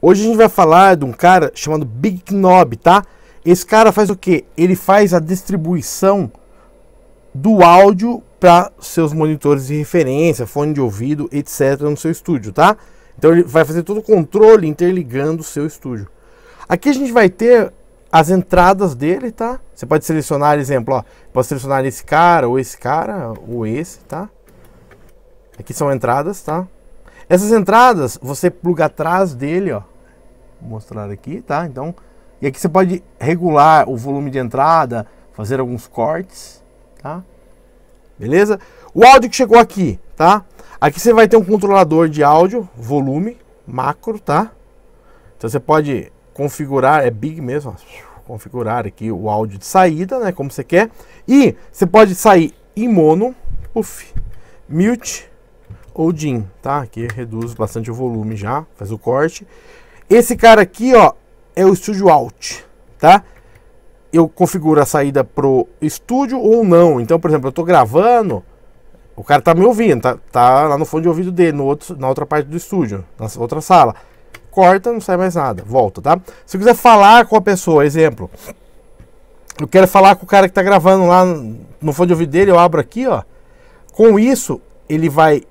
Hoje a gente vai falar de um cara chamado Big Knob, tá? Esse cara faz o que? Ele faz a distribuição do áudio para seus monitores de referência, fone de ouvido, etc. no seu estúdio, tá? Então ele vai fazer todo o controle interligando o seu estúdio. Aqui a gente vai ter as entradas dele, tá? Você pode selecionar, exemplo, ó, posso selecionar esse cara, ou esse cara, ou esse, tá? Aqui são entradas, tá? Essas entradas, você pluga atrás dele, ó. Vou mostrar aqui, tá? Então, e aqui você pode regular o volume de entrada, fazer alguns cortes, tá? Beleza? O áudio que chegou aqui, tá? Aqui você vai ter um controlador de áudio, volume, macro, tá? Então você pode configurar, é big mesmo, ó, configurar aqui o áudio de saída, né, como você quer. E você pode sair em mono, uff, mute, ou DIN, tá? Que reduz bastante o volume já, faz o corte. Esse cara aqui, ó, é o Studio Out, tá? Eu configuro a saída pro estúdio ou não. Então, por exemplo, eu tô gravando, o cara tá me ouvindo, tá, tá lá no fone de ouvido dele, no outro, na outra parte do estúdio, na outra sala. Corta, não sai mais nada, volta, tá? Se eu quiser falar com a pessoa, exemplo, eu quero falar com o cara que tá gravando lá no fone de ouvido dele, eu abro aqui, ó. Com isso, ele vai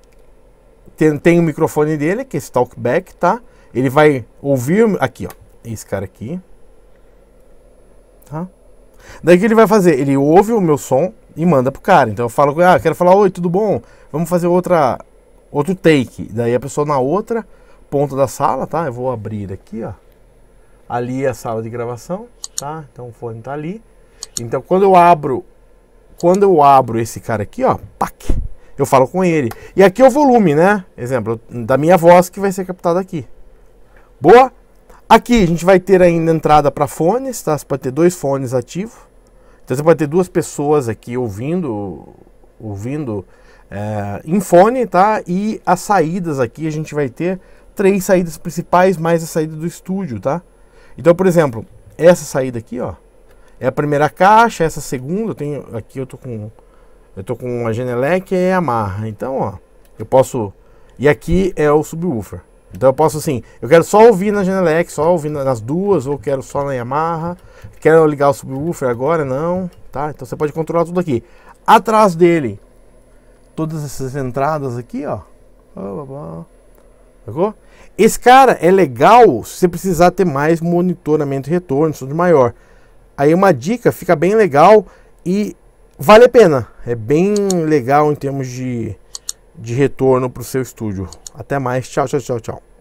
tem, tem o microfone dele, que é esse talkback, tá? Ele vai ouvir aqui, ó, esse cara aqui, tá? Daí o que ele vai fazer? Ele ouve o meu som e manda pro cara. Então eu falo com ah, quero falar, oi, tudo bom? Vamos fazer outra, outro take. Daí a pessoa na outra ponta da sala, tá? Eu vou abrir aqui, ó. Ali é a sala de gravação, tá? Então o fone tá ali. Então quando eu abro, quando eu abro esse cara aqui, ó, pac, eu falo com ele. E aqui é o volume, né? Exemplo, da minha voz que vai ser captada aqui. Boa? Aqui a gente vai ter ainda entrada para fones, tá? Você pode ter dois fones ativos. Então você pode ter duas pessoas aqui ouvindo, ouvindo é, em fone, tá? E as saídas aqui a gente vai ter três saídas principais mais a saída do estúdio, tá? Então, por exemplo, essa saída aqui, ó, é a primeira caixa, essa segunda, eu tenho aqui eu tô com eu tô com a Genelec e a Marra. Então, ó, eu posso. E aqui é o subwoofer. Então eu posso assim, eu quero só ouvir na Genelec, só ouvir nas duas, ou quero só na Yamaha, quero ligar o subwoofer agora, não, tá? Então você pode controlar tudo aqui. Atrás dele, todas essas entradas aqui, ó. Esse cara é legal se você precisar ter mais monitoramento e retorno, de maior. Aí uma dica, fica bem legal e vale a pena. É bem legal em termos de, de retorno para o seu estúdio. Até mais. Tchau, tchau, tchau, tchau.